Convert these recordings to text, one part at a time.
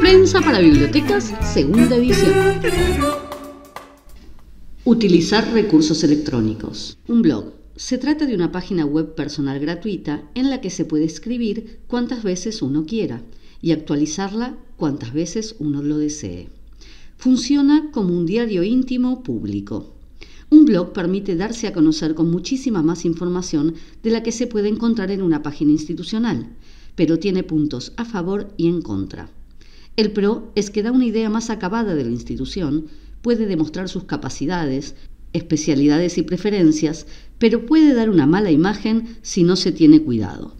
Prensa para bibliotecas, segunda edición. Utilizar recursos electrónicos. Un blog. Se trata de una página web personal gratuita en la que se puede escribir cuantas veces uno quiera y actualizarla cuantas veces uno lo desee. Funciona como un diario íntimo público. Un blog permite darse a conocer con muchísima más información de la que se puede encontrar en una página institucional pero tiene puntos a favor y en contra. El pro es que da una idea más acabada de la institución, puede demostrar sus capacidades, especialidades y preferencias, pero puede dar una mala imagen si no se tiene cuidado.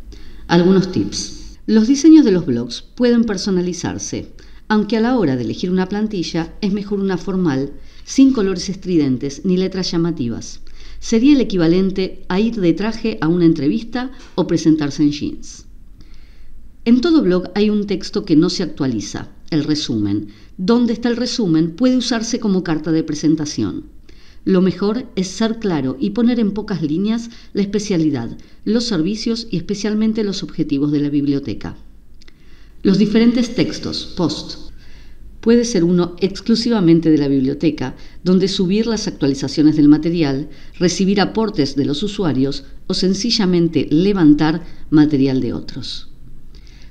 Algunos tips. Los diseños de los blogs pueden personalizarse, aunque a la hora de elegir una plantilla es mejor una formal, sin colores estridentes ni letras llamativas. Sería el equivalente a ir de traje a una entrevista o presentarse en jeans. En todo blog hay un texto que no se actualiza, el resumen. Donde está el resumen puede usarse como carta de presentación. Lo mejor es ser claro y poner en pocas líneas la especialidad, los servicios y especialmente los objetivos de la biblioteca. Los diferentes textos, post. Puede ser uno exclusivamente de la biblioteca, donde subir las actualizaciones del material, recibir aportes de los usuarios o sencillamente levantar material de otros.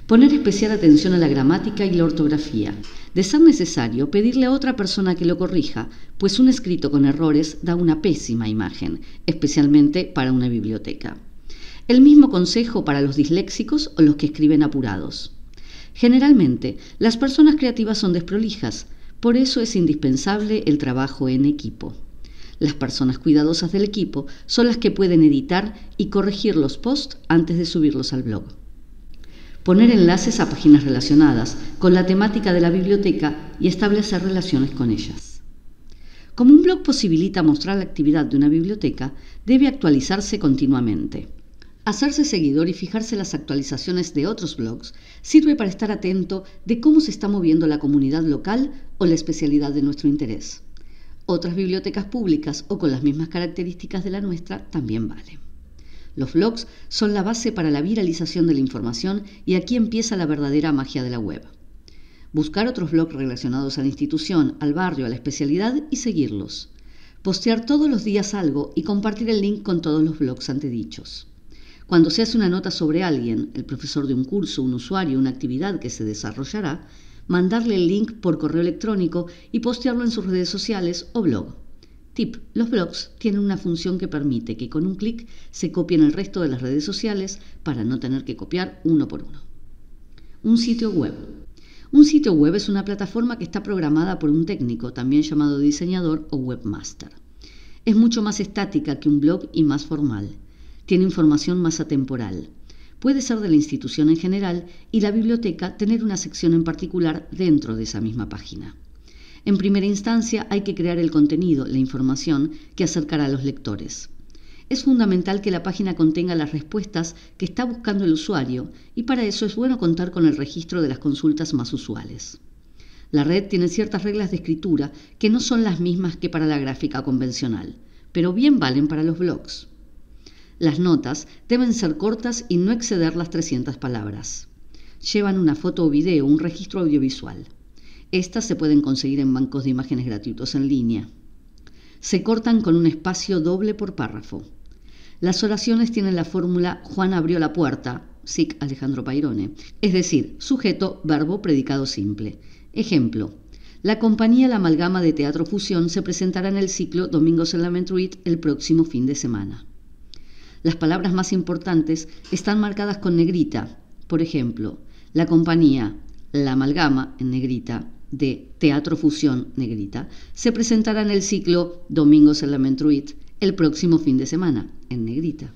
Poner especial atención a la gramática y la ortografía. De ser necesario, pedirle a otra persona que lo corrija, pues un escrito con errores da una pésima imagen, especialmente para una biblioteca. El mismo consejo para los disléxicos o los que escriben apurados. Generalmente, las personas creativas son desprolijas, por eso es indispensable el trabajo en equipo. Las personas cuidadosas del equipo son las que pueden editar y corregir los posts antes de subirlos al blog poner enlaces a páginas relacionadas con la temática de la biblioteca y establecer relaciones con ellas. Como un blog posibilita mostrar la actividad de una biblioteca, debe actualizarse continuamente. Hacerse seguidor y fijarse las actualizaciones de otros blogs sirve para estar atento de cómo se está moviendo la comunidad local o la especialidad de nuestro interés. Otras bibliotecas públicas o con las mismas características de la nuestra también valen. Los blogs son la base para la viralización de la información y aquí empieza la verdadera magia de la web. Buscar otros blogs relacionados a la institución, al barrio, a la especialidad y seguirlos. Postear todos los días algo y compartir el link con todos los blogs antedichos. Cuando se hace una nota sobre alguien, el profesor de un curso, un usuario, una actividad que se desarrollará, mandarle el link por correo electrónico y postearlo en sus redes sociales o blog. Tip, los blogs tienen una función que permite que con un clic se copien el resto de las redes sociales para no tener que copiar uno por uno. Un sitio web. Un sitio web es una plataforma que está programada por un técnico, también llamado diseñador o webmaster. Es mucho más estática que un blog y más formal. Tiene información más atemporal. Puede ser de la institución en general y la biblioteca tener una sección en particular dentro de esa misma página. En primera instancia hay que crear el contenido, la información, que acercará a los lectores. Es fundamental que la página contenga las respuestas que está buscando el usuario y para eso es bueno contar con el registro de las consultas más usuales. La red tiene ciertas reglas de escritura que no son las mismas que para la gráfica convencional, pero bien valen para los blogs. Las notas deben ser cortas y no exceder las 300 palabras. Llevan una foto o video, un registro audiovisual. Estas se pueden conseguir en bancos de imágenes gratuitos en línea. Se cortan con un espacio doble por párrafo. Las oraciones tienen la fórmula Juan abrió la puerta, sic Alejandro Pairone, es decir, sujeto, verbo, predicado simple. Ejemplo, la compañía La Amalgama de Teatro Fusión se presentará en el ciclo Domingos en la el próximo fin de semana. Las palabras más importantes están marcadas con negrita. Por ejemplo, la compañía La Amalgama en negrita, de Teatro Fusión Negrita se presentará en el ciclo Domingos en la Mentruit el próximo fin de semana, en Negrita.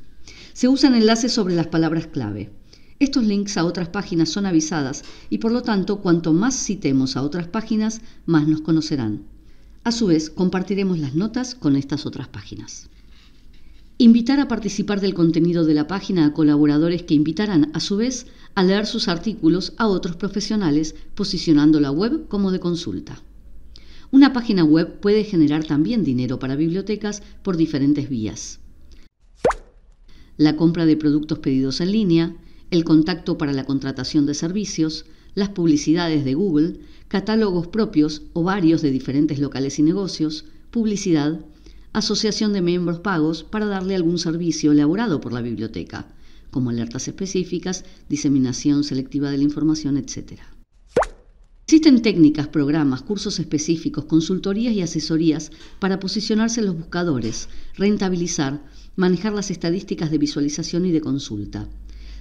Se usan enlaces sobre las palabras clave. Estos links a otras páginas son avisadas y por lo tanto cuanto más citemos a otras páginas, más nos conocerán. A su vez, compartiremos las notas con estas otras páginas. Invitar a participar del contenido de la página a colaboradores que invitarán a su vez al leer sus artículos a otros profesionales, posicionando la web como de consulta. Una página web puede generar también dinero para bibliotecas por diferentes vías. La compra de productos pedidos en línea, el contacto para la contratación de servicios, las publicidades de Google, catálogos propios o varios de diferentes locales y negocios, publicidad, asociación de miembros pagos para darle algún servicio elaborado por la biblioteca, como alertas específicas, diseminación selectiva de la información, etc. Existen técnicas, programas, cursos específicos, consultorías y asesorías para posicionarse en los buscadores, rentabilizar, manejar las estadísticas de visualización y de consulta.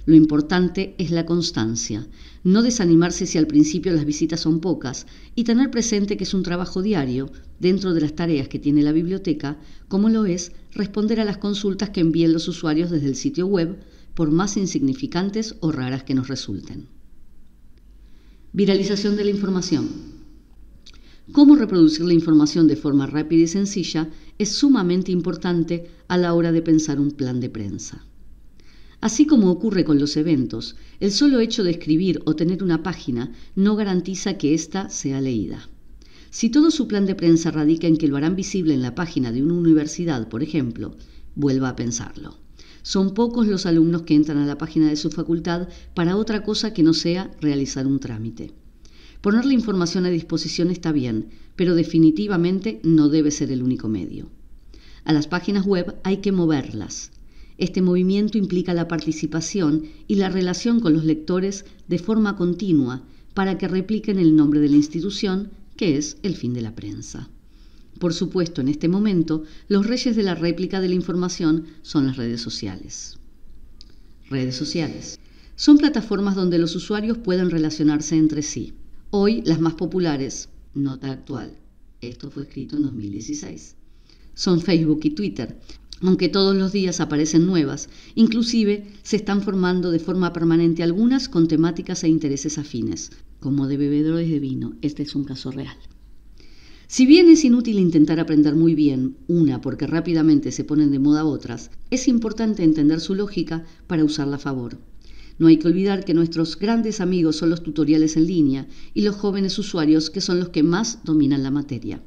Lo importante es la constancia, no desanimarse si al principio las visitas son pocas y tener presente que es un trabajo diario dentro de las tareas que tiene la biblioteca, como lo es responder a las consultas que envíen los usuarios desde el sitio web, por más insignificantes o raras que nos resulten. Viralización de la información. Cómo reproducir la información de forma rápida y sencilla es sumamente importante a la hora de pensar un plan de prensa. Así como ocurre con los eventos, el solo hecho de escribir o tener una página no garantiza que ésta sea leída. Si todo su plan de prensa radica en que lo harán visible en la página de una universidad, por ejemplo, vuelva a pensarlo. Son pocos los alumnos que entran a la página de su facultad para otra cosa que no sea realizar un trámite. Poner la información a disposición está bien, pero definitivamente no debe ser el único medio. A las páginas web hay que moverlas. Este movimiento implica la participación y la relación con los lectores de forma continua para que repliquen el nombre de la institución, que es el fin de la prensa. Por supuesto, en este momento, los reyes de la réplica de la información son las redes sociales. Redes sociales. Son plataformas donde los usuarios pueden relacionarse entre sí. Hoy las más populares, nota actual, esto fue escrito en 2016, son Facebook y Twitter, aunque todos los días aparecen nuevas, inclusive se están formando de forma permanente algunas con temáticas e intereses afines, como de bebedores de vino, este es un caso real. Si bien es inútil intentar aprender muy bien una porque rápidamente se ponen de moda otras, es importante entender su lógica para usarla a favor. No hay que olvidar que nuestros grandes amigos son los tutoriales en línea y los jóvenes usuarios que son los que más dominan la materia.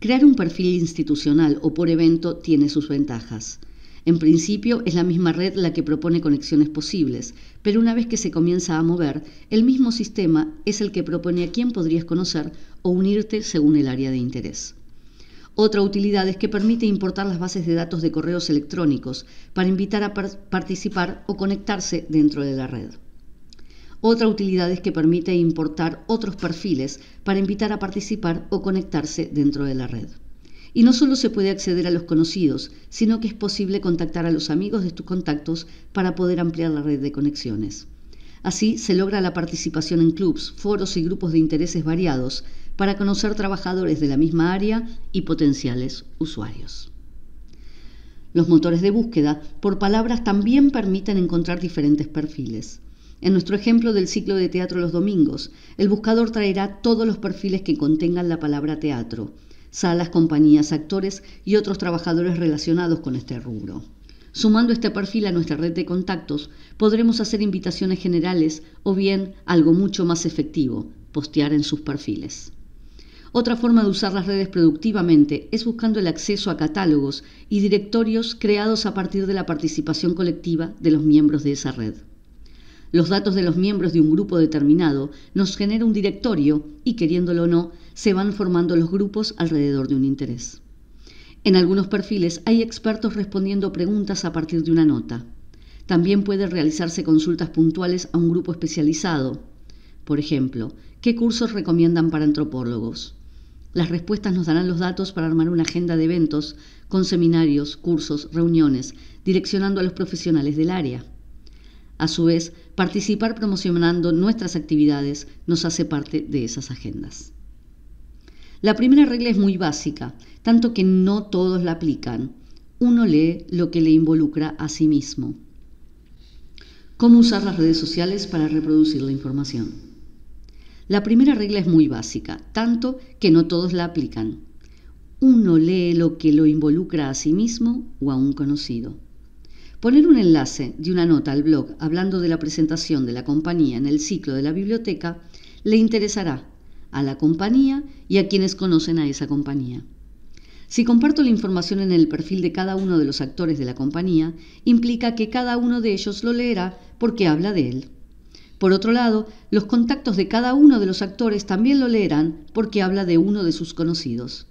Crear un perfil institucional o por evento tiene sus ventajas. En principio es la misma red la que propone conexiones posibles, pero una vez que se comienza a mover, el mismo sistema es el que propone a quién podrías conocer o unirte según el área de interés. Otra utilidad es que permite importar las bases de datos de correos electrónicos para invitar a participar o conectarse dentro de la red. Otra utilidad es que permite importar otros perfiles para invitar a participar o conectarse dentro de la red. Y no solo se puede acceder a los conocidos, sino que es posible contactar a los amigos de tus contactos para poder ampliar la red de conexiones. Así se logra la participación en clubs, foros y grupos de intereses variados para conocer trabajadores de la misma área y potenciales usuarios. Los motores de búsqueda por palabras también permiten encontrar diferentes perfiles. En nuestro ejemplo del ciclo de teatro los domingos, el buscador traerá todos los perfiles que contengan la palabra teatro, salas, compañías, actores y otros trabajadores relacionados con este rubro. Sumando este perfil a nuestra red de contactos, podremos hacer invitaciones generales o bien algo mucho más efectivo, postear en sus perfiles. Otra forma de usar las redes productivamente es buscando el acceso a catálogos y directorios creados a partir de la participación colectiva de los miembros de esa red. Los datos de los miembros de un grupo determinado nos genera un directorio y, queriéndolo o no, se van formando los grupos alrededor de un interés. En algunos perfiles hay expertos respondiendo preguntas a partir de una nota. También pueden realizarse consultas puntuales a un grupo especializado. Por ejemplo, ¿qué cursos recomiendan para antropólogos? Las respuestas nos darán los datos para armar una agenda de eventos con seminarios, cursos, reuniones, direccionando a los profesionales del área. A su vez, participar promocionando nuestras actividades nos hace parte de esas agendas. La primera regla es muy básica, tanto que no todos la aplican. Uno lee lo que le involucra a sí mismo. ¿Cómo usar las redes sociales para reproducir la información? La primera regla es muy básica, tanto que no todos la aplican. Uno lee lo que lo involucra a sí mismo o a un conocido. Poner un enlace de una nota al blog hablando de la presentación de la compañía en el ciclo de la biblioteca le interesará a la compañía y a quienes conocen a esa compañía. Si comparto la información en el perfil de cada uno de los actores de la compañía, implica que cada uno de ellos lo leerá porque habla de él. Por otro lado, los contactos de cada uno de los actores también lo leerán porque habla de uno de sus conocidos.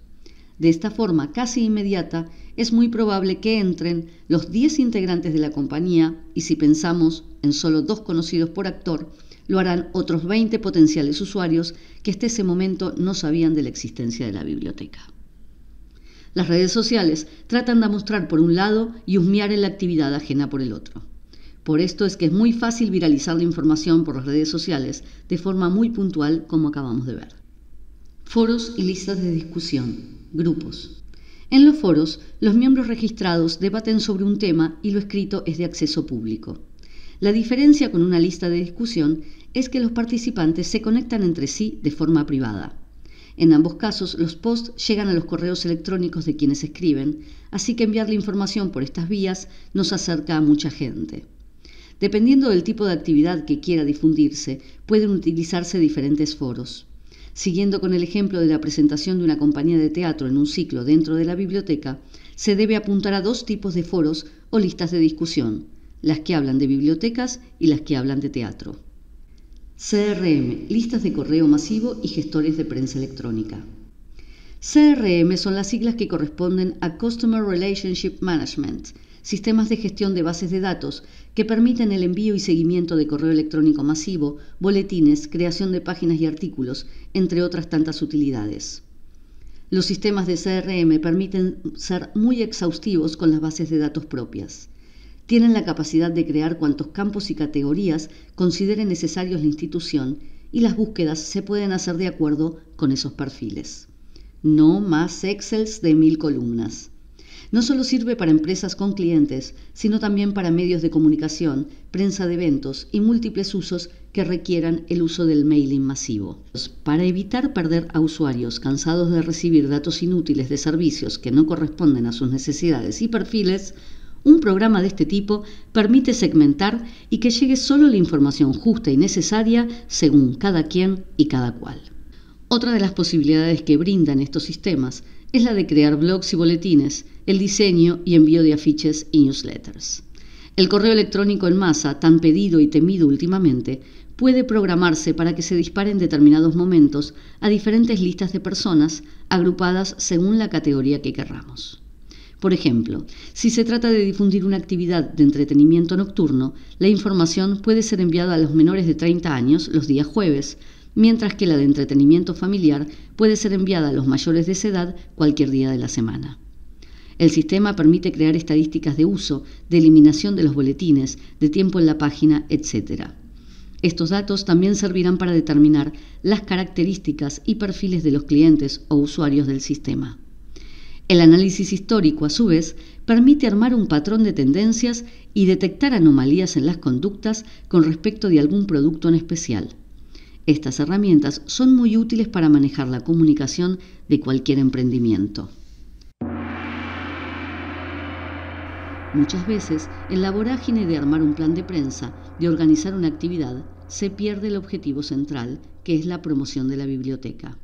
De esta forma casi inmediata, es muy probable que entren los 10 integrantes de la compañía y si pensamos en solo dos conocidos por actor, lo harán otros 20 potenciales usuarios que hasta ese momento no sabían de la existencia de la biblioteca. Las redes sociales tratan de mostrar por un lado y husmear en la actividad ajena por el otro. Por esto es que es muy fácil viralizar la información por las redes sociales de forma muy puntual como acabamos de ver. Foros y listas de discusión grupos. En los foros, los miembros registrados debaten sobre un tema y lo escrito es de acceso público. La diferencia con una lista de discusión es que los participantes se conectan entre sí de forma privada. En ambos casos, los posts llegan a los correos electrónicos de quienes escriben, así que enviar la información por estas vías nos acerca a mucha gente. Dependiendo del tipo de actividad que quiera difundirse, pueden utilizarse diferentes foros. Siguiendo con el ejemplo de la presentación de una compañía de teatro en un ciclo dentro de la biblioteca, se debe apuntar a dos tipos de foros o listas de discusión, las que hablan de bibliotecas y las que hablan de teatro. CRM, listas de correo masivo y gestores de prensa electrónica. CRM son las siglas que corresponden a Customer Relationship Management, sistemas de gestión de bases de datos que permiten el envío y seguimiento de correo electrónico masivo, boletines, creación de páginas y artículos, entre otras tantas utilidades. Los sistemas de CRM permiten ser muy exhaustivos con las bases de datos propias. Tienen la capacidad de crear cuantos campos y categorías considere necesarios la institución y las búsquedas se pueden hacer de acuerdo con esos perfiles. No más Excels de mil columnas. No solo sirve para empresas con clientes, sino también para medios de comunicación, prensa de eventos y múltiples usos que requieran el uso del mailing masivo. Para evitar perder a usuarios cansados de recibir datos inútiles de servicios que no corresponden a sus necesidades y perfiles, un programa de este tipo permite segmentar y que llegue solo la información justa y necesaria según cada quien y cada cual. Otra de las posibilidades que brindan estos sistemas es la de crear blogs y boletines, el diseño y envío de afiches y newsletters. El correo electrónico en masa, tan pedido y temido últimamente, puede programarse para que se dispare en determinados momentos a diferentes listas de personas agrupadas según la categoría que querramos. Por ejemplo, si se trata de difundir una actividad de entretenimiento nocturno, la información puede ser enviada a los menores de 30 años los días jueves, mientras que la de entretenimiento familiar puede ser enviada a los mayores de esa edad cualquier día de la semana. El sistema permite crear estadísticas de uso, de eliminación de los boletines, de tiempo en la página, etc. Estos datos también servirán para determinar las características y perfiles de los clientes o usuarios del sistema. El análisis histórico, a su vez, permite armar un patrón de tendencias y detectar anomalías en las conductas con respecto de algún producto en especial. Estas herramientas son muy útiles para manejar la comunicación de cualquier emprendimiento. Muchas veces, en la vorágine de armar un plan de prensa, de organizar una actividad, se pierde el objetivo central, que es la promoción de la biblioteca.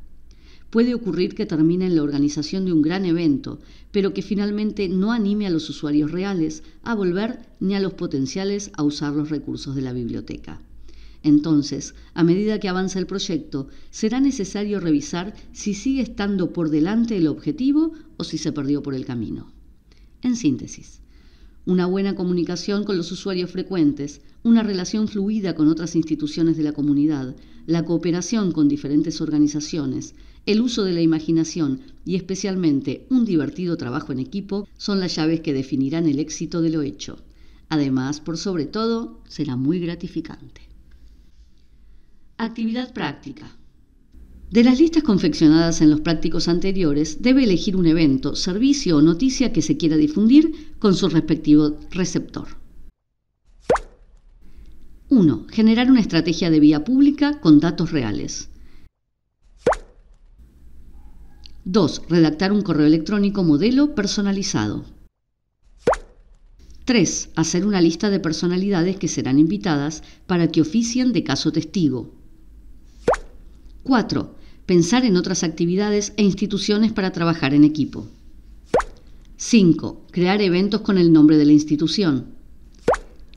Puede ocurrir que termine en la organización de un gran evento, pero que finalmente no anime a los usuarios reales a volver ni a los potenciales a usar los recursos de la biblioteca. Entonces, a medida que avanza el proyecto, será necesario revisar si sigue estando por delante el objetivo o si se perdió por el camino. En síntesis, una buena comunicación con los usuarios frecuentes, una relación fluida con otras instituciones de la comunidad, la cooperación con diferentes organizaciones, el uso de la imaginación y especialmente un divertido trabajo en equipo son las llaves que definirán el éxito de lo hecho. Además, por sobre todo, será muy gratificante. Actividad práctica. De las listas confeccionadas en los prácticos anteriores, debe elegir un evento, servicio o noticia que se quiera difundir con su respectivo receptor. 1. Generar una estrategia de vía pública con datos reales. 2. Redactar un correo electrónico modelo personalizado. 3. Hacer una lista de personalidades que serán invitadas para que oficien de caso testigo. 4. Pensar en otras actividades e instituciones para trabajar en equipo. 5. Crear eventos con el nombre de la institución.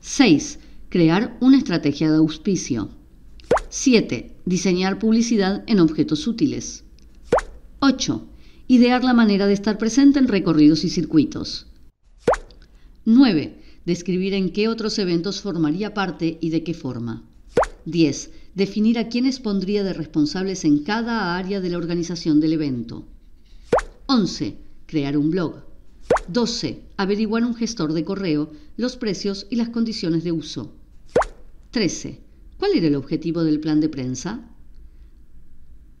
6. Crear una estrategia de auspicio. 7. Diseñar publicidad en objetos útiles. 8. Idear la manera de estar presente en recorridos y circuitos. 9. Describir en qué otros eventos formaría parte y de qué forma. 10. Definir a quiénes pondría de responsables en cada área de la organización del evento. 11. Crear un blog. 12. Averiguar un gestor de correo, los precios y las condiciones de uso. 13. ¿Cuál era el objetivo del plan de prensa?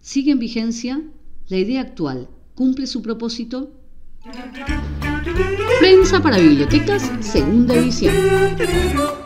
¿Sigue en vigencia? ¿La idea actual cumple su propósito? Prensa para bibliotecas, segunda edición.